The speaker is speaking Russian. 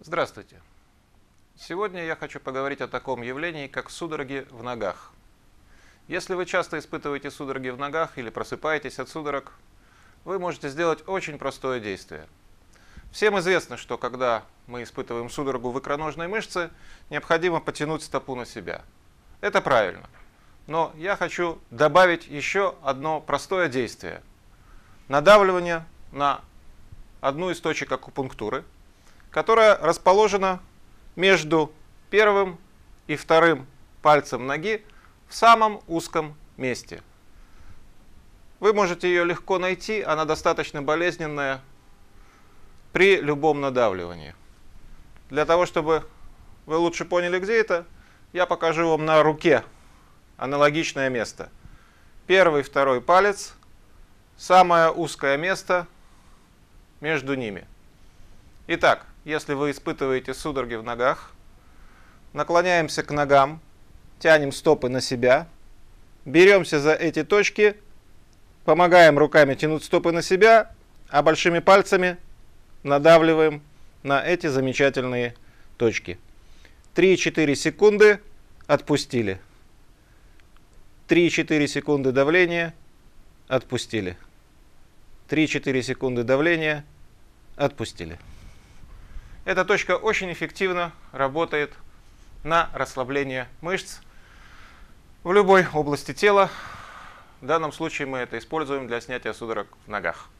Здравствуйте. Сегодня я хочу поговорить о таком явлении, как судороги в ногах. Если вы часто испытываете судороги в ногах или просыпаетесь от судорог, вы можете сделать очень простое действие. Всем известно, что когда мы испытываем судорогу в икроножной мышце, необходимо потянуть стопу на себя. Это правильно. Но я хочу добавить еще одно простое действие – надавливание на одну из точек акупунктуры, которая расположена между первым и вторым пальцем ноги в самом узком месте. Вы можете ее легко найти, она достаточно болезненная при любом надавливании. Для того, чтобы вы лучше поняли, где это, я покажу вам на руке аналогичное место. Первый, второй палец – самое узкое место между ними. Итак, если вы испытываете судороги в ногах, наклоняемся к ногам, тянем стопы на себя, беремся за эти точки, помогаем руками тянуть стопы на себя, а большими пальцами надавливаем на эти замечательные точки. 3-4 секунды отпустили. 3-4 секунды давления отпустили. 3-4 секунды давления, отпустили. Эта точка очень эффективно работает на расслабление мышц в любой области тела. В данном случае мы это используем для снятия судорог в ногах.